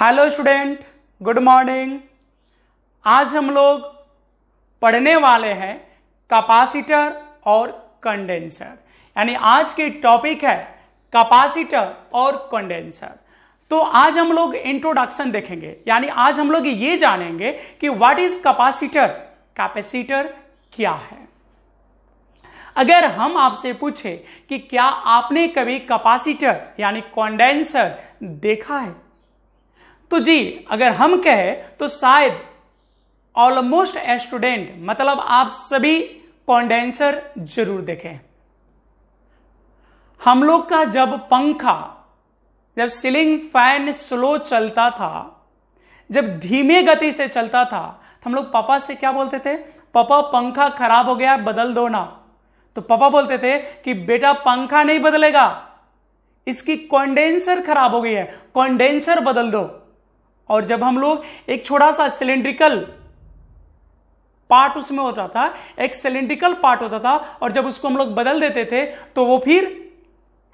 hello student good morning आज हम लोग पढ़ने वाले हैं कैपेसिटर और कंडेंसर यानी आज की टॉपिक है कैपेसिटर और कंडेंसर तो आज हम लोग इंट्रोडक्शन देखेंगे यानी आज हम लोग ये जानेंगे कि व्हाट इज कैपेसिटर कैपेसिटर क्या है अगर हम आपसे पूछे कि क्या आपने कभी कैपेसिटर यानी कंडेंसर देखा है तो जी अगर हम कहें तो शायद ऑलमोस्ट स्टूडेंट मतलब आप सभी कॉन्डेंसर जरूर देखें हम लोग का जब पंखा जब सीलिंग फैन स्लो चलता था जब धीमे गति से चलता था तो हम लोग पापा से क्या बोलते थे पापा पंखा खराब हो गया बदल दो ना तो पापा बोलते थे कि बेटा पंखा नहीं बदलेगा इसकी कॉन्डेंसर खराब हो गई है कॉन्डेंसर बदल दो और जब हम लोग एक छोटा सा सिलेंड्रिकल पार्ट उसमें होता था एक सिलेंड्रिकल पार्ट होता था और जब उसको हम लोग बदल देते थे तो वो फिर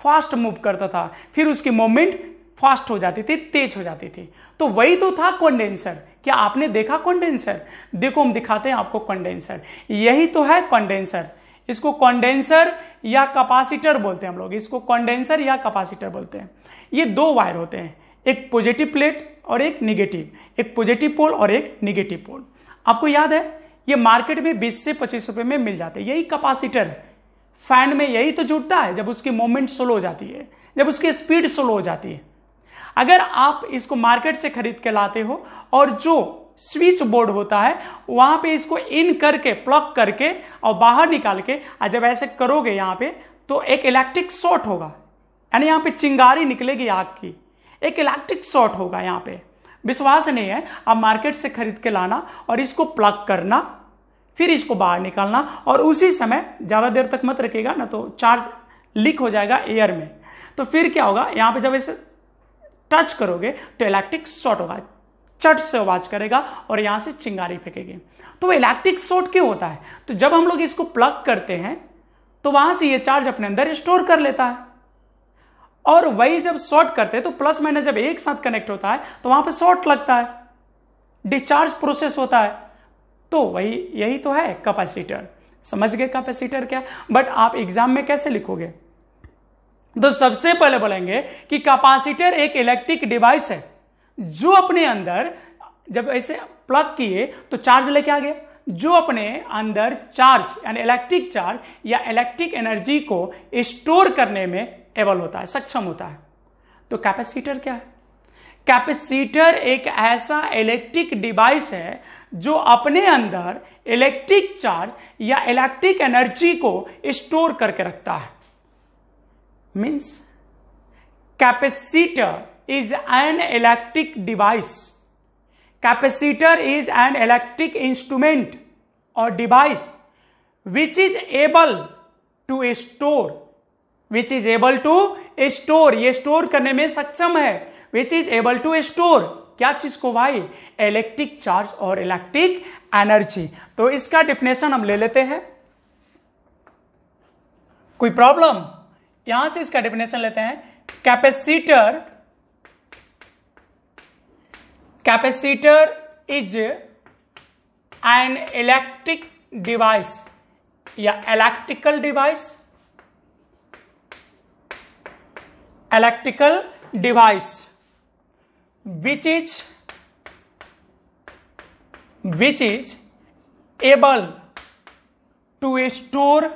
फास्ट मूव करता था फिर उसकी मूवमेंट फास्ट हो जाती थी तेज हो जाती थी तो वही तो था कंडेंसर क्या आपने देखा कंडेंसर देखो हम दिखाते हैं आपको कंडेंसर यही तो है कंडेंसर इसको कंडेंसर या कैपेसिटर बोलते हैं हम लोग इसको कंडेंसर या कैपेसिटर बोलते हैं ये दो वायर होते हैं एक पॉजिटिव प्लेट और एक निगेटिव एक पॉजिटिव पोल और एक निगेटिव पोल आपको याद है ये मार्केट में बीस से पच्चीस रुपए में मिल जाते हैं यही कैपेसिटर है फैन में यही तो जुड़ता है जब उसकी मोमेंट स्लो हो जाती है जब उसकी स्पीड स्लो हो जाती है अगर आप इसको मार्केट से खरीद के लाते हो और जो स्विच बोर्ड होता है वहां पे इसको इन करके प्लग करके और बाहर निकाल के और जब ऐसे करोगे यहां पे तो एक इलेक्ट्रिक शॉर्ट होगा यानी यहां पे चिंगारी निकलेगी आग की एक इलेक्ट्रिक शॉर्ट होगा यहां पे विश्वास नहीं है आप मार्केट से खरीद के लाना और इसको प्लग करना फिर इसको बाहर निकालना और उसी समय ज़्यादा देर तक मत रखेगा ना तो चार्ज लीक हो जाएगा एयर में तो फिर क्या होगा यहां पे जब इसे टच करोगे तो इलेक्ट्रिक शॉर्ट होगा चट से आवाज करेगा और यहां से चिंगारी फेंकेगी तो इलेक्ट्रिक शॉर्ट क्यों होता है तो जब हम लोग इसको प्लग करते हैं तो वहां से ये चार्ज अपने अंदर स्टोर कर लेता है और वही जब शॉर्ट करते हैं तो प्लस माइनस जब एक साथ कनेक्ट होता है तो वहां पे शॉर्ट लगता है डिस्चार्ज प्रोसेस होता है तो वही यही तो है कैपेसिटर समझ गए कैपेसिटर क्या बट आप एग्जाम में कैसे लिखोगे तो सबसे पहले बोलेंगे कि कैपेसिटर एक इलेक्ट्रिक डिवाइस है जो अपने अंदर जब ऐसे प्लग किए तो चार्ज लेके आ गया जो अपने अंदर चार्ज यानी इलेक्ट्रिक चार्ज या इलेक्ट्रिक एनर्जी को स्टोर करने में एबल होता है सक्षम होता है तो कैपेसिटर क्या है कैपेसिटर एक ऐसा इलेक्ट्रिक डिवाइस है जो अपने अंदर इलेक्ट्रिक चार्ज या इलेक्ट्रिक एनर्जी को स्टोर करके रखता है means capacitor is an electric device capacitor is an electric instrument और device which is able to store which is able to store ये स्टोर करने में सक्षम है which is able to store क्या चीज को भाई इलेक्ट्रिक चार्ज और इलेक्ट्रिक एनर्जी तो इसका डिफिनेशन हम ले लेते हैं कोई प्रॉब्लम यहां से इसका डिफिनेशन लेते हैं capacitor capacitor is an electric device या electrical device electrical device which is which is able to store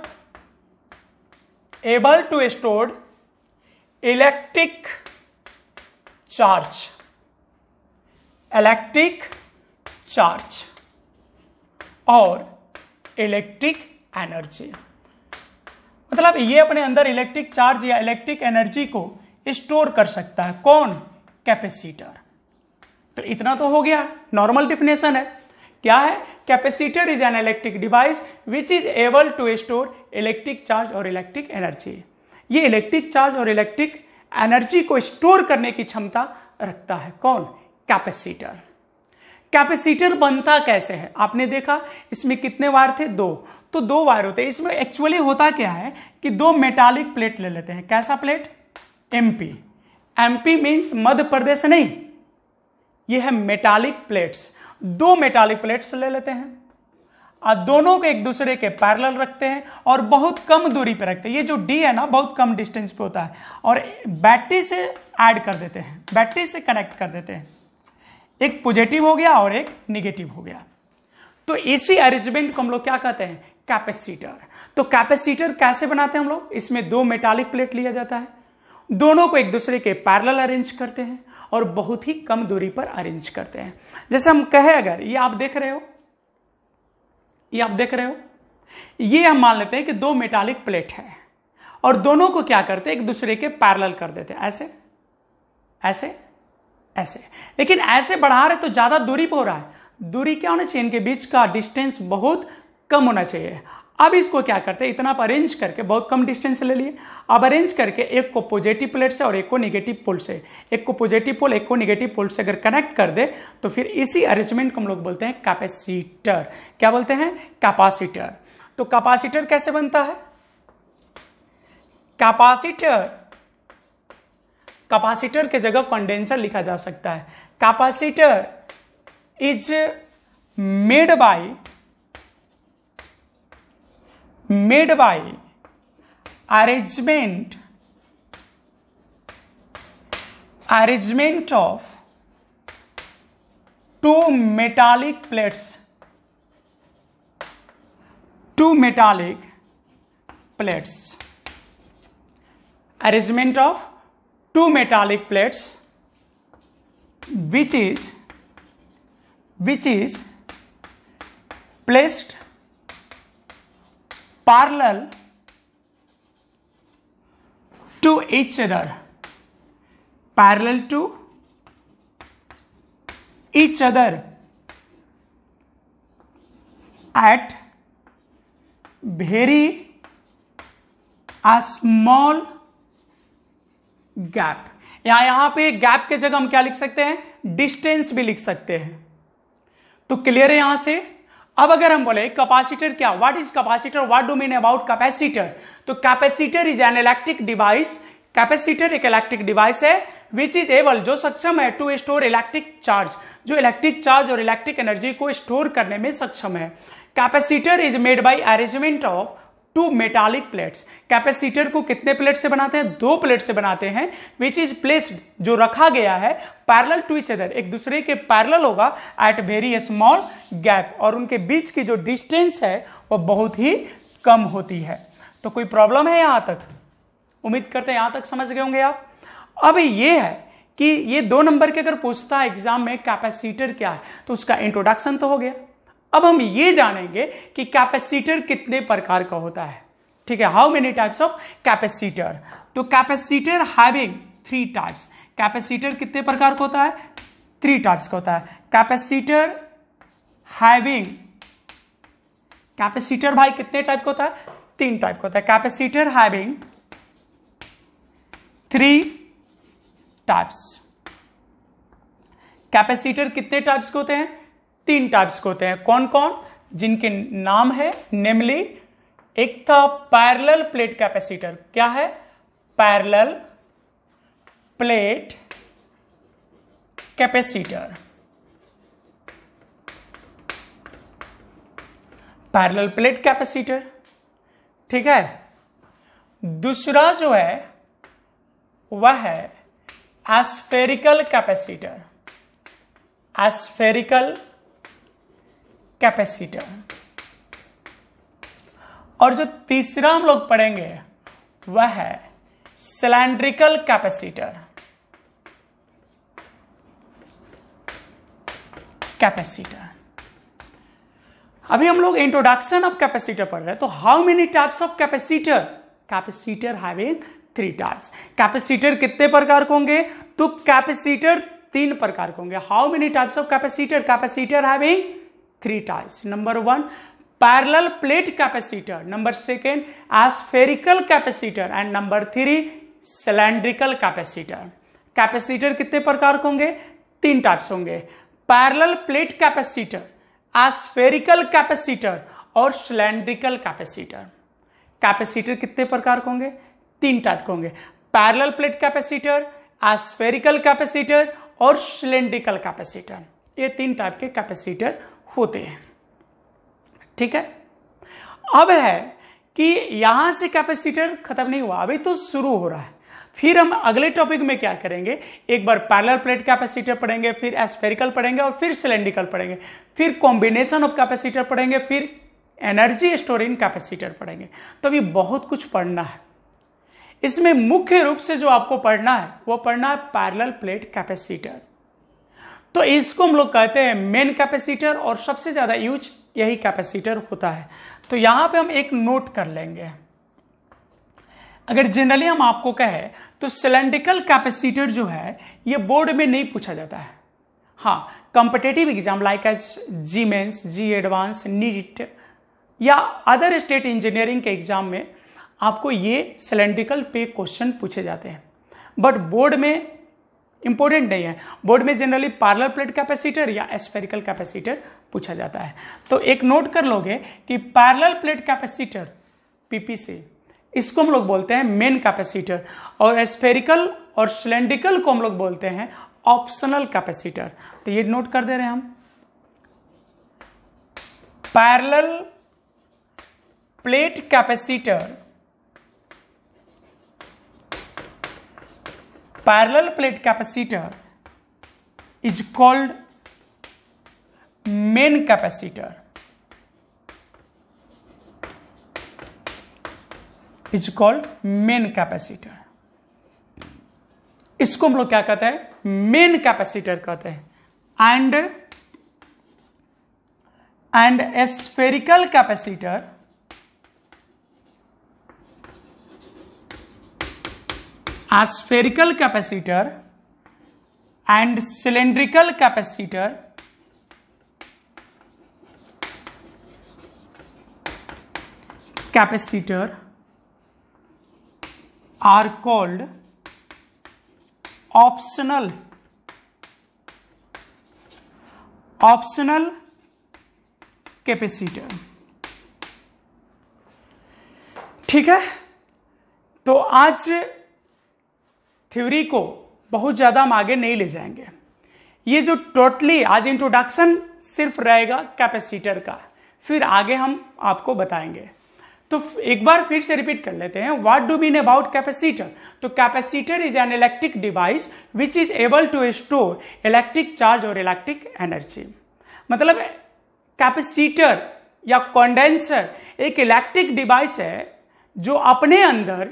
able to store electric charge electric charge और इलेक्ट्रिक एनर्जी मतलब ये अपने अंदर इलेक्ट्रिक चार्ज या इलेक्ट्रिक एनर्जी को स्टोर कर सकता है कौन कैपेसिटर तो इतना तो हो गया नॉर्मल डिफिनेशन है क्या है capacitor is an electric device which is able to store electric charge और इलेक्ट्रिक एनर्जी ये इलेक्ट्रिक चार्ज और इलेक्ट्रिक एनर्जी को स्टोर करने की क्षमता रखता है कौन कैपेसिटर कैपेसिटर बनता कैसे है आपने देखा इसमें कितने वायर थे दो तो दो वायर होते हैं इसमें एक्चुअली होता क्या है कि दो मेटालिक प्लेट ले लेते हैं कैसा plate MP MP means Madhya Pradesh नहीं ये है मेटालिक प्लेट्स दो मेटालिक प्लेट्स ले लेते हैं और दोनों को एक दूसरे के पैरेलल रखते हैं और बहुत कम दूरी पर रखते हैं ये जो डी है ना बहुत कम डिस्टेंस पे होता है और बैटरी से ऐड कर देते हैं बैटरी से कनेक्ट कर देते हैं एक पॉजिटिव हो गया और एक निगेटिव हो गया तो इसी अरेंजमेंट को हम लोग क्या कहते हैं कैपेसिटर तो कैपेसिटर कैसे बनाते हैं हम लोग इसमें दो मेटालिक प्लेट लिया जाता है दोनों को एक दूसरे के पैरल अरेंज करते हैं और बहुत ही कम दूरी पर अरेंज करते हैं जैसे हम कहें अगर ये आप देख रहे हो ये आप देख रहे हो ये हम मान लेते हैं कि दो मेटालिक प्लेट है और दोनों को क्या करते हैं एक दूसरे के पैरल कर देते हैं ऐसे ऐसे ऐसे लेकिन ऐसे बढ़ा रहे तो ज़्यादा दूरी पर हो रहा है दूरी क्या होना चाहिए इनके बीच का डिस्टेंस बहुत कम होना चाहिए अब इसको क्या करते हैं इतना आप अरेंज करके बहुत कम डिस्टेंस ले लिए अब अरेंज करके एक को पॉजिटिव प्लेट से और एक को निगेटिव पोल से एक को पॉजिटिव पोल एक को निगेटिव पोल से अगर कनेक्ट कर दे तो फिर इसी अरेंजमेंट को हम लोग बोलते हैं कैपेसिटर क्या बोलते हैं कैपासिटर तो कैपासिटर कैसे बनता है कैपासिटर कैपासिटर के जगह कंडेंसर लिखा जा सकता है capacitor is made by made by arrangement arrangement of two metallic plates two metallic plates arrangement of two metallic plates which is which is placed parallel to each other parallel to each other at very a small gap या यहां पे gap के जगह हम क्या लिख सकते हैं डिस्टेंस भी लिख सकते हैं तो क्लियर है यहां से अब अगर हम बोले कैपेसिटर क्या what is capacitor what do mean about capacitor तो capacitor is an electric device capacitor एक इलेक्ट्रिक डिवाइस है विच इज एबल जो सक्षम है टू स्टोर इलेक्ट्रिक चार्ज जो इलेक्ट्रिक चार्ज और इलेक्ट्रिक एनर्जी को स्टोर करने में सक्षम है capacitor is made by arrangement of two metallic plates capacitor को कितने प्लेट से बनाते हैं दो प्लेट से बनाते हैं विच इज प्लेस्ड जो रखा गया है पैरल टू इच अदर एक दूसरे के पैरल होगा एट वेरी स्मॉल गैप और उनके बीच की जो डिस्टेंस है वह बहुत ही कम होती है तो कोई प्रॉब्लम है यहां तक उम्मीद करते हैं यहां तक समझ गए होंगे आप अब ये है कि ये दो नंबर के अगर पूछता है एग्जाम में कैपेसिटर क्या है तो उसका इंट्रोडक्शन तो हो गया अब हम ये जानेंगे कि कैपेसिटर कितने प्रकार का होता है ठीक है how many types of capacitor तो capacitor having three types capacitor कितने प्रकार का होता है थ्री टाइप्स का होता है कैपेसिटर हैविंग कैपेसिटर भाई कितने टाइप का होता है तीन टाइप का होता है capacitor having three types capacitor कितने टाइप्स के होते हैं तीन टाइप्स के होते हैं कौन कौन जिनके नाम है नेमली एक था पैरेलल प्लेट कैपेसिटर क्या है parallel plate capacitor parallel plate capacitor ठीक है दूसरा जो है वह है एस्फेरिकल कैपेसिटर एस्फेरिकल कैपेसिटर और जो तीसरा हम लोग पढ़ेंगे वह है सिलेंड्रिकल कैपेसिटर कैपेसिटर अभी हम लोग इंट्रोडक्शन ऑफ कैपेसिटर पढ़ रहे हैं तो how many types of capacitor capacitor having three types capacitor कितने प्रकार के होंगे तो कैपेसिटर तीन प्रकार के होंगे how many types of capacitor capacitor having three types number one parallel plate capacitor number second aspherical capacitor and number three cylindrical capacitor capacitor कितने प्रकार के होंगे तीन टाइप्स होंगे parallel plate capacitor aspherical capacitor और सिलेंड्रिकल कैपेसिटर कैपेसिटर कितने प्रकार के होंगे तीन टाइप के होंगे parallel plate capacitor aspherical capacitor और सिलेंड्रिकल कैपेसिटर ये तीन टाइप के कैपेसिटर होते हैं ठीक है अब है कि यहां से कैपेसिटर खत्म नहीं हुआ अभी तो शुरू हो रहा है फिर हम अगले टॉपिक में क्या करेंगे एक बार पैरलर प्लेट कैपेसिटर पढ़ेंगे फिर एस्फेरिकल पढ़ेंगे और फिर सिलेंड्रिकल पढ़ेंगे फिर कॉम्बिनेशन ऑफ कैपेसिटर पढ़ेंगे फिर एनर्जी स्टोर इन कैपेसिटर पढ़ेंगे तो अभी बहुत कुछ पढ़ना है इसमें मुख्य रूप से जो आपको पढ़ना है वो पढ़ना है पैरल प्लेट कैपेसिटर तो इसको हम लोग कहते हैं मेन कैपेसिटर और सबसे ज़्यादा यूज यही कैपेसिटर होता है तो यहां पे हम एक नोट कर लेंगे अगर जनरली हम आपको कहें तो सिलेंड्रिकल कैपेसिटर जो है ये बोर्ड में नहीं पूछा जाता है हाँ competitive exam like as JEE mains JEE advance NEET या अदर स्टेट इंजीनियरिंग के एग्जाम में आपको ये सिलेंड्रिकल पे क्वेश्चन पूछे जाते हैं बट बोर्ड में इंपॉर्टेंट नहीं है बोर्ड में जनरली पार्लर प्लेट कैपेसिटर या एस्पेरिकल कैपेसिटर पूछा जाता है तो एक नोट कर लोगे कि पार्लर प्लेट कैपेसिटर पीपीसी इसको हम लोग बोलते हैं मेन कैपेसिटर और एस्पेरिकल और सिलेंड्रिकल को हम लोग बोलते हैं ऑप्शनल कैपेसिटर तो ये नोट कर दे रहे हैं हम parallel plate capacitor parallel plate capacitor is called main capacitor is called main capacitor इसको हम लोग क्या कहते हैं मेन कैपेसिटर कहते हैं and and aspherical capacitor a spherical capacitor and cylindrical capacitor capacitor are called optional optional capacitor ठीक है तो आज थ्योरी को बहुत ज़्यादा हम आगे नहीं ले जाएंगे ये जो टोटली आज इंट्रोडक्शन सिर्फ रहेगा कैपेसिटर का फिर आगे हम आपको बताएंगे तो एक बार फिर से रिपीट कर लेते हैं what do mean about capacitor तो capacitor is an electric device which is able to store electric charge और इलेक्ट्रिक एनर्जी मतलब कैपेसिटर या कंडेंसर एक इलेक्ट्रिक डिवाइस है जो अपने अंदर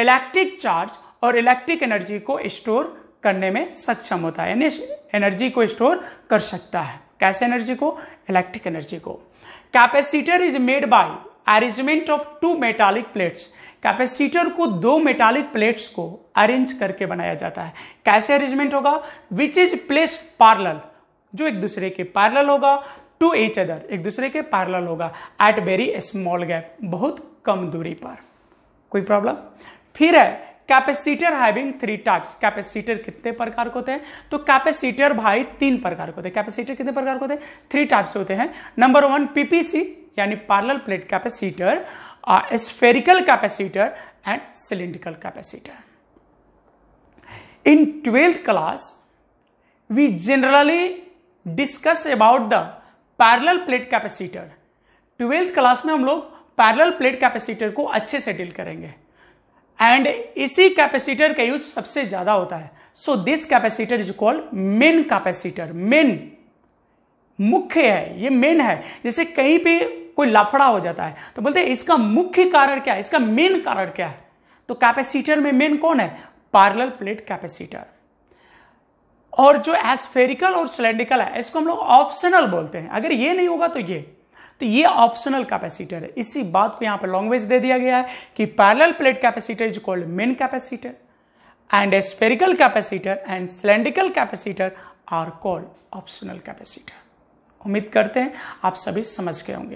इलेक्ट्रिक चार्ज और इलेक्ट्रिक एनर्जी को स्टोर करने में सक्षम होता है यानी एनर्जी को स्टोर कर सकता है कैसे एनर्जी को इलेक्ट्रिक एनर्जी को capacitor is made by arrangement of two metallic plates capacitor को दो मेटालिक प्लेट्स को अरेंज करके बनाया जाता है कैसे अरेंजमेंट होगा विच इज प्लेस पार्लर जो एक दूसरे के पार्लर होगा टू एच अदर एक दूसरे के पार्लर होगा एट वेरी स्मॉल गैप बहुत कम दूरी पर कोई प्रॉब्लम फिर है capacitor having three types capacitor कितने प्रकार के होते हैं तो कैपेसिटर भाई तीन प्रकार के होते हैं कैपेसिटर कितने प्रकार के होते हैं थ्री टाइप्स होते हैं नंबर वन पीपीसी यानी parallel plate capacitor spherical capacitor and cylindrical capacitor in twelfth class we generally discuss about the parallel plate capacitor twelfth class में हम लोग पैरल प्लेट कैपेसिटर को अच्छे से डील करेंगे एंड इसी कैपेसिटर का यूज सबसे ज्यादा होता है so this capacitor is called main capacitor main मुख्य है ये मेन है जैसे कहीं पे कोई लफड़ा हो जाता है तो बोलते हैं इसका मुख्य कारण क्या है इसका मेन कारण क्या है तो कैपेसिटर में मेन कौन है पार्लर प्लेट कैपेसिटर और जो एस्फेरिकल और सिलेंड्रिकल है इसको हम लोग ऑप्शनल बोलते हैं अगर ये नहीं होगा तो ये तो ये ऑप्शनल कैपेसिटर है इसी बात को यहां पर लैंग्वेज दे दिया गया है कि parallel plate capacitor is called main capacitor and spherical capacitor and cylindrical capacitor are called optional capacitor उम्मीद करते हैं आप सभी समझ गए होंगे